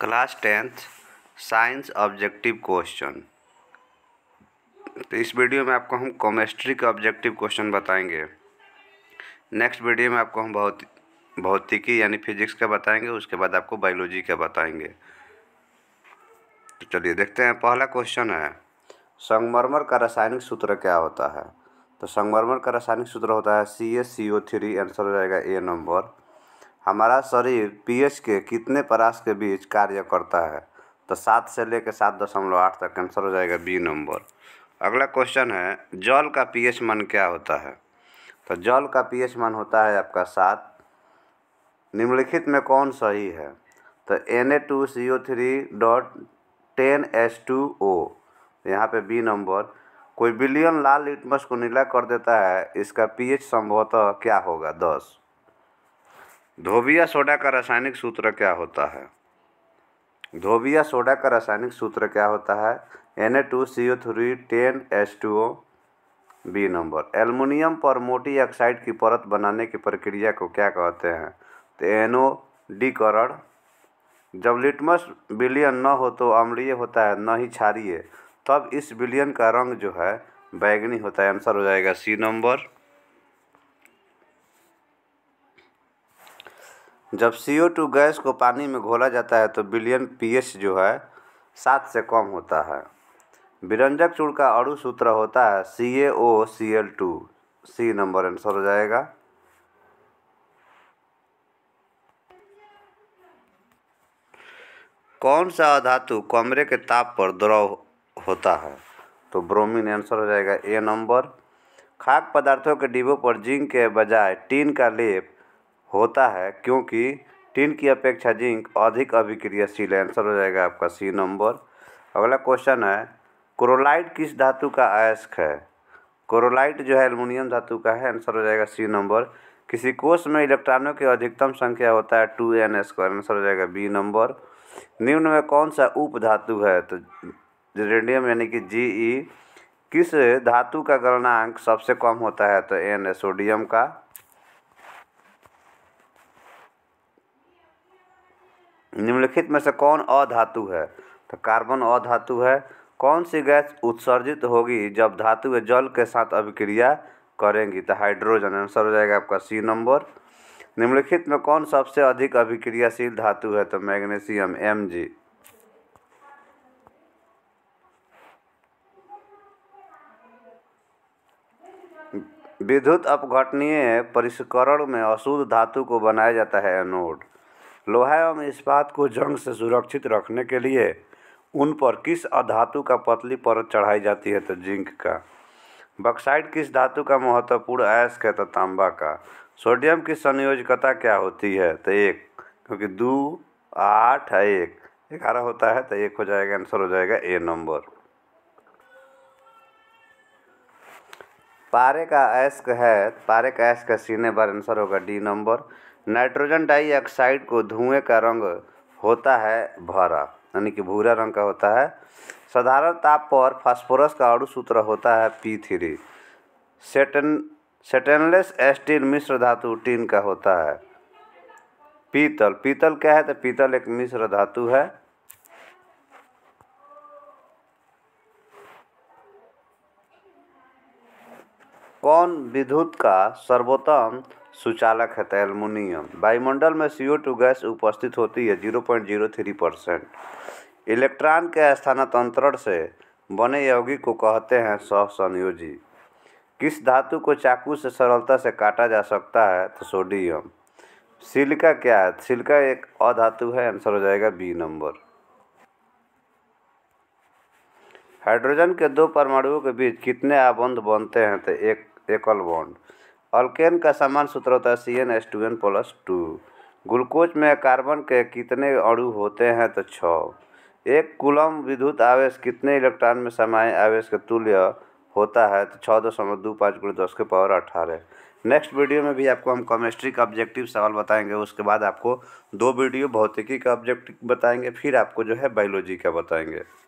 Class tenth science objective question तो इस वीडियो में आपको हम केमिस्ट्री के ऑब्जेक्टिव क्वेश्चन बताएंगे नेक्स्ट वीडियो में आपको हम भौति भौतिकी यानी फिजिक्स का बताएंगे उसके बाद आपको बायोलॉजी का बताएंगे तो चलिए देखते हैं पहला क्वेश्चन है संगमरमर का रासायनिक सूत्र क्या होता है तो संगमरमर का रासायनिक सूत्र होता है C S C O three answer हो जाएगा ए नंबर हमारा शरीर पी एच के कितने परास के बीच कार्य करता है तो सात से लेकर सात दशमलव आठ तक आंसर हो जाएगा बी नंबर अगला क्वेश्चन है जल का पीएच मान क्या होता है तो जल का पीएच मान होता है आपका सात निम्नलिखित में कौन सही है तो N A two C O three dot ten H two O यहाँ पर बी नंबर कोई बिलियन लाल लिटमस को नीला कर देता है इसका पीएच संभवतः क्या होगा दस धोबिया सोडा का रासायनिक सूत्र क्या होता है धोबिया सोडा का रासायनिक सूत्र क्या होता है N A two C O three ten H two O B number aluminium पर मोटी ऑक्साइड की परत बनाने की प्रक्रिया को क्या कहते हैं तो डी करण जब लिटमस बिलियन न हो तो अम्लीय होता है न ही क्षारीय तब इस बिलियन का रंग जो है बैगनी होता है आंसर हो जाएगा सी नंबर जब सी ओ टू गैस को पानी में घोला जाता है तो बिलियन पीएच जो है सात से कम होता है विरंजक चूड़ का अड़ु सूत्र होता है C A O C L two C number answer हो जाएगा कौन सा अधातु कमरे के ताप पर द्रव होता है तो ब्रोमीन आंसर हो जाएगा ए नंबर खाक पदार्थों के डिब्बों पर जिंक के बजाय टीन का लेप होता है क्योंकि टीन की अपेक्षा जिंक अधिक अभिक्रियाशील है आंसर हो जाएगा आपका सी नंबर अगला क्वेश्चन है क्रोलाइट किस धातु का अयस्क है क्रोलाइट जो है एलमिनियम धातु का है आंसर हो जाएगा सी नंबर किसी कोष में इलेक्ट्रॉनों की अधिकतम संख्या होता है टू एन स्क्वायर आंसर हो जाएगा बी नंबर निम्न में कौन सा उप धातु है तो रेडियम यानी कि जी ई e। किस धातु का गणनांक सबसे कम होता है तो एन सोडियम का निम्नलिखित में से कौन अधातु है तो कार्बन अधातु है कौन सी गैस उत्सर्जित होगी जब धातु जल के साथ अभिक्रिया करेंगी तो हाइड्रोजन आंसर हो जाएगा आपका सी नंबर निम्नलिखित में कौन सबसे अधिक अभिक्रियाशील धातु है तो मैग्नीशियम एम जी विद्युत अपघटनीय परिष्करण में अशुद्ध धातु को बनाया जाता है एनोड लोहा एवं इस्पात को जंग से सुरक्षित रखने के लिए उन पर किस अधातु का पतली परत चढ़ाई जाती है तो जिंक का बक्साइड किस धातु का महत्वपूर्ण अयस्क है तो तांबा का सोडियम की संयोजकता क्या होती है तो एक क्योंकि दो आठ है एक ग्यारह होता है तो एक हो जाएगा आंसर हो जाएगा ए नंबर पारे का अयस्क है पारे का अयस्क सीने बार आंसर होगा डी नंबर नाइट्रोजन डाइऑक्साइड को धुएं का रंग होता है भरा यानी कि भूरा रंग का होता है साधारण ताप पर फास्फोरस का अड़ु सूत्र होता है पी थ्री सेटन स्टेनलेस स्टील मिश्र धातु टीन का होता है पीतल पीतल क्या है तो पीतल एक मिश्र धातु है कौन विद्युत का सर्वोत्तम सुचालक है तो वायुमंडल में सी गैस उपस्थित होती है zero zero point three percent electron के स्थानांतरण से बने यौगिक को कहते हैं सहसंयोजी किस धातु को चाकू से सरलता से काटा जा सकता है तो सोडियम सिलिका क्या है सिलिका एक अधातु है आंसर हो जाएगा बी नंबर हाइड्रोजन के दो परमाणुओं के बीच कितने आबंध बनते हैं तो एक एकल बॉन्ड अल्केन का सामान्य सूत्र होता है C N S two N plus two glucose में कार्बन के कितने अणु होते हैं तो छः एक कुलम विद्युत आवेश कितने इलेक्ट्रॉन में समय आवेश के तुल्य होता है तो छः दशमलव दो पाँच गुण दस के पावर अठारह नेक्स्ट वीडियो में भी आपको हम केमिस्ट्री का ऑब्जेक्टिव सवाल बताएंगे उसके बाद आपको दो वीडियो भौतिकी का ऑब्जेक्टिव बताएंगे फिर आपको जो है बायोलॉजी का बताएंगे